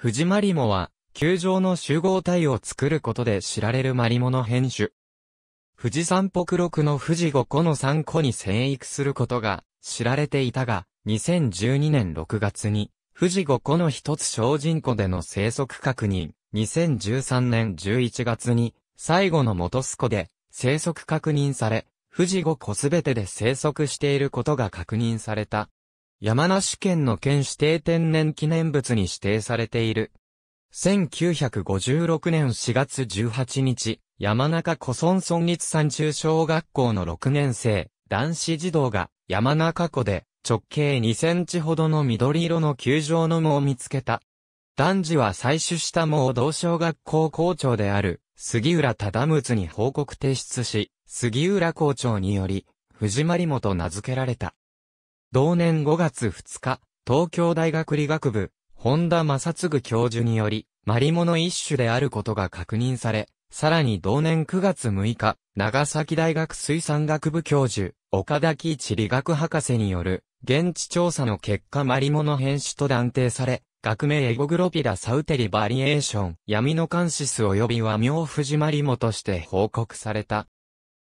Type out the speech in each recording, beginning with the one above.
藤マリモは、球場の集合体を作ることで知られるマリモの変種。富士山北六の富士五個の三個に生育することが知られていたが、2012年6月に、富士五個の一つ小人湖での生息確認、2013年11月に、最後の元ス湖で生息確認され、富士五個すべてで生息していることが確認された。山梨県の県指定天然記念物に指定されている。1956年4月18日、山中古村村立山中小学校の6年生、男子児童が山中湖で直径2センチほどの緑色の球状の藻を見つけた。男児は採取した藻を同小学校校長である杉浦忠睦に報告提出し、杉浦校長により、藤丸藻と名付けられた。同年5月2日、東京大学理学部、本田正嗣教授により、マリモの一種であることが確認され、さらに同年9月6日、長崎大学水産学部教授、岡田喜一理学博士による、現地調査の結果マリモの変種と断定され、学名エゴグロピラサウテリバリエーション、闇のカンシス及び和明藤マリモとして報告された。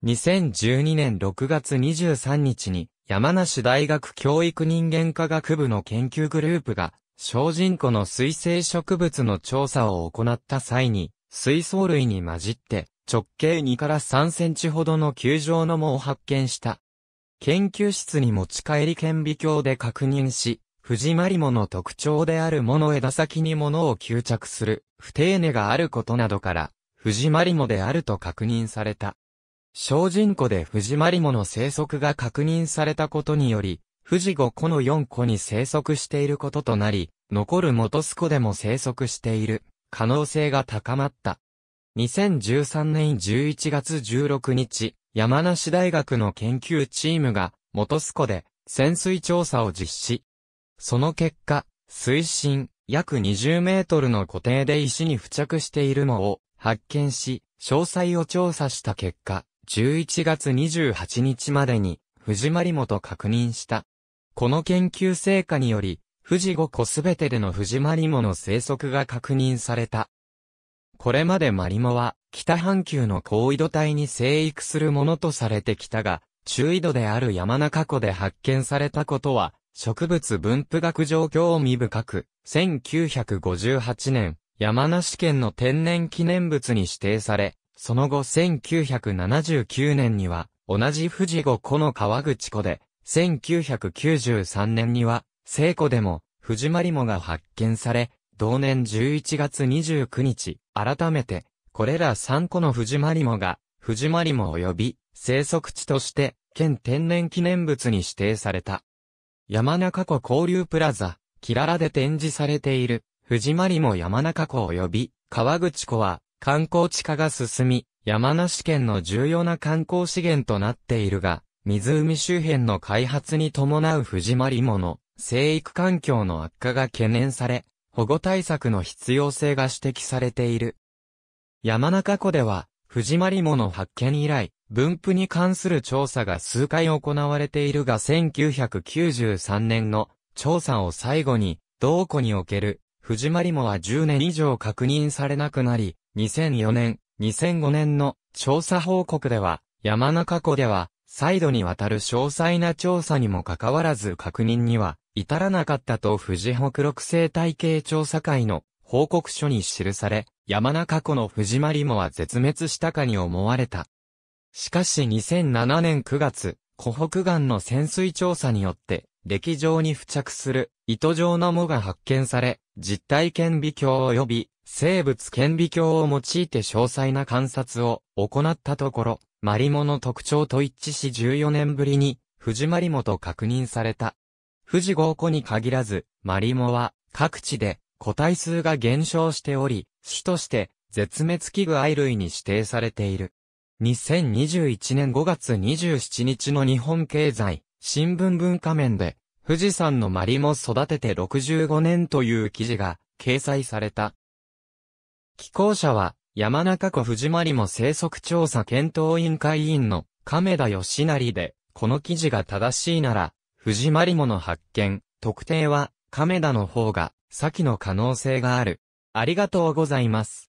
2012年6月23日に、山梨大学教育人間科学部の研究グループが、小人湖の水生植物の調査を行った際に、水槽類に混じって、直径2から3センチほどの球状の藻を発見した。研究室に持ち帰り顕微鏡で確認し、藤マリモの特徴である藻の枝先に物を吸着する、不定根があることなどから、藤マリモであると確認された。小人湖で藤マリモの生息が確認されたことにより、藤五湖の四湖に生息していることとなり、残る元ス湖でも生息している可能性が高まった。2013年11月16日、山梨大学の研究チームが元ス湖で潜水調査を実施。その結果、水深約20メートルの固定で石に付着しているのを発見し、詳細を調査した結果、11月28日までに、藤丸もと確認した。この研究成果により、富士五個すべてでの藤丸もの生息が確認された。これまでマリモは、北半球の高緯度帯に生育するものとされてきたが、中緯度である山中湖で発見されたことは、植物分布学上興味深く、1958年、山梨県の天然記念物に指定され、その後1979年には、同じ富士五湖の川口湖で、1993年には、聖湖でも、藤マリモが発見され、同年11月29日、改めて、これら3個の藤マリモが、藤マリモ及び、生息地として、県天然記念物に指定された。山中湖交流プラザ、キララで展示されている、藤マリモ山中湖及び、川口湖は、観光地化が進み、山梨県の重要な観光資源となっているが、湖周辺の開発に伴う藤まりもの、生育環境の悪化が懸念され、保護対策の必要性が指摘されている。山中湖では、藤まりもの発見以来、分布に関する調査が数回行われているが1993年の調査を最後に、同湖における藤マリモは10年以上確認されなくなり、2004年、2005年の調査報告では、山中湖では、再度にわたる詳細な調査にもかかわらず確認には至らなかったと富士北陸生態系調査会の報告書に記され、山中湖の藤マリモは絶滅したかに思われた。しかし2007年9月、湖北岸の潜水調査によって、歴上に付着する糸状の藻が発見され、実体顕微鏡及び生物顕微鏡を用いて詳細な観察を行ったところ、マリモの特徴と一致し14年ぶりに、士マリモと確認された。富士5湖に限らず、マリモは各地で個体数が減少しており、種として絶滅危惧愛類に指定されている。2021年5月27日の日本経済新聞文化面で富士山のマリも育てて65年という記事が掲載された。寄稿者は山中湖富士マリも生息調査検討委員会委員の亀田義成で、この記事が正しいなら、富士マリもの発見、特定は亀田の方が先の可能性がある。ありがとうございます。